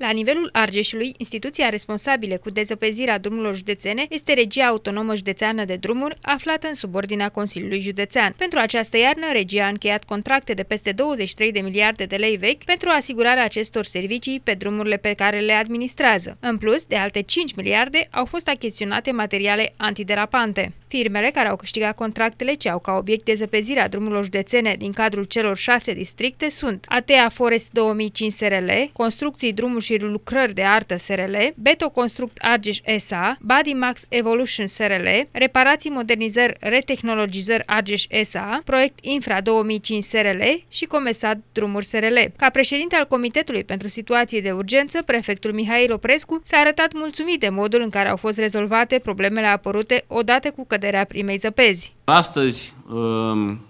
La nivelul Argeșului, instituția responsabilă cu dezăpezirea drumurilor județene este Regia Autonomă Județeană de Drumuri, aflată în subordinea Consiliului Județean. Pentru această iarnă, regia a încheiat contracte de peste 23 de miliarde de lei vechi pentru asigurarea acestor servicii pe drumurile pe care le administrează. În plus, de alte 5 miliarde au fost achiziționate materiale antiderapante. Firmele care au câștigat contractele ce au ca obiect de a drumurilor județene din cadrul celor șase districte sunt Atea Forest 2005 SRL, Construcții Drumuri și Lucrări de Artă SRL, Beto Construct Argeș SA, Body Max Evolution SRL, Reparații Modernizări Retehnologizări Argeș SA, Proiect Infra 2005 SRL și Comesat Drumuri SRL. Ca președinte al Comitetului pentru Situații de Urgență, prefectul Mihail Oprescu s-a arătat mulțumit de modul în care au fost rezolvate problemele apărute odată cu căderea scăderea primei zăpezi. Astăzi, um,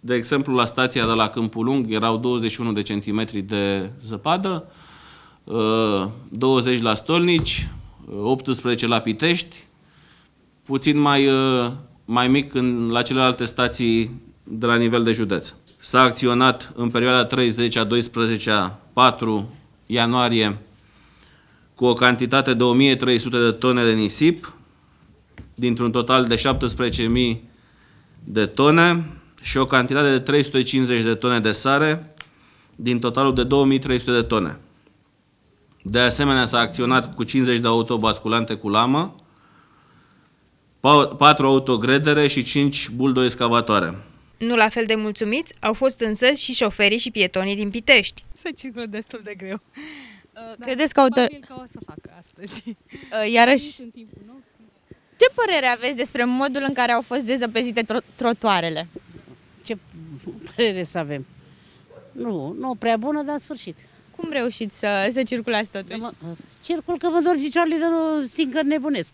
de exemplu, la stația de la Câmpul Lung erau 21 de centimetri de zăpadă, 20 uh, la Stolnici, 18 uh, la Pitești, puțin mai, uh, mai mic în, la celelalte stații de la nivel de județ. S-a acționat în perioada 30 a 12 a 4 ianuarie cu o cantitate de 1300 de tone de nisip, dintr-un total de 17.000 de tone și o cantitate de 350 de tone de sare din totalul de 2.300 de tone. De asemenea, s-a acționat cu 50 de autobasculante cu lamă, 4 autogredere și 5 excavatoare. Nu la fel de mulțumiți au fost însă și șoferii și pietonii din Pitești. Se circulă destul de greu. Credeți că, da, autor... că o să facă astăzi. Iarăși... în timpul ce părere aveți despre modul în care au fost dezăpezite tro- trotuarele? Ce părere să avem? Nu, nu prea bună, dar în sfârșit. Cum reușiți să, să circulați totuși? Mă, circul că mă dor picioarele, dar nu sigur nebunesc.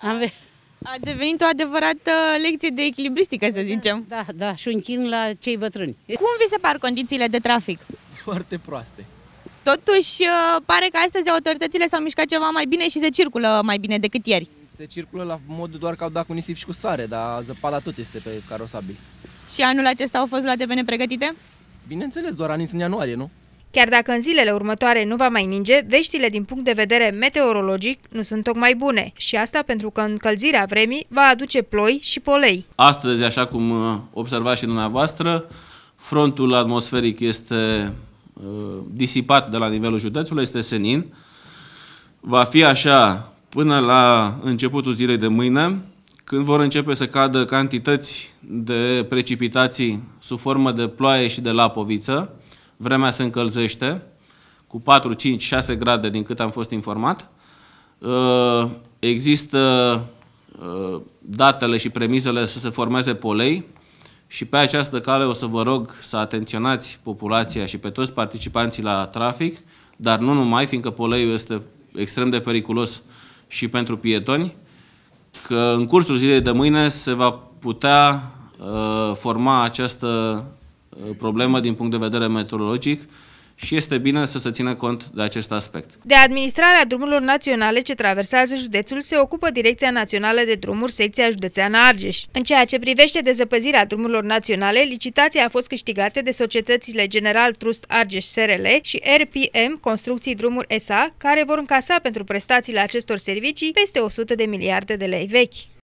Am... A devenit o adevărată lecție de echilibristică, să zicem. Da, da, și un chin la cei bătrâni. Cum vi se par condițiile de trafic? Foarte proaste. Totuși, uh, pare că astăzi autoritățile s-au mișcat ceva mai bine și se circulă mai bine decât ieri. Se circulă la modul doar că au dat cu nisip și cu sare, dar zăpada tot este pe carosabil. Și anul acesta au fost luate pe nepregătite? Bineînțeles, doar anii în ianuarie, nu? Chiar dacă în zilele următoare nu va mai ninge, veștile din punct de vedere meteorologic nu sunt tocmai bune și asta pentru că încălzirea vremii va aduce ploi și polei. Astăzi, așa cum uh, observați și dumneavoastră, frontul atmosferic este uh, disipat de la nivelul județului, este senin, va fi așa până la începutul zilei de mâine, când vor începe să cadă cantități de precipitații sub formă de ploaie și de lapoviță, vremea se încălzește cu 4, 5, 6 grade din cât am fost informat. Uh, există uh, datele și premizele să se formeze polei și pe această cale o să vă rog să atenționați populația și pe toți participanții la trafic, dar nu numai, fiindcă poleiul este extrem de periculos și pentru pietoni, că în cursul zilei de mâine se va putea uh, forma această uh, problemă din punct de vedere meteorologic și este bine să se țină cont de acest aspect. De administrarea drumurilor naționale ce traversează județul se ocupă Direcția Națională de Drumuri, secția județeană Argeș. În ceea ce privește dezăpăzirea drumurilor naționale, licitația a fost câștigată de societățile General Trust Argeș SRL și RPM Construcții Drumuri SA, care vor încasa pentru prestațiile acestor servicii peste 100 de miliarde de lei vechi.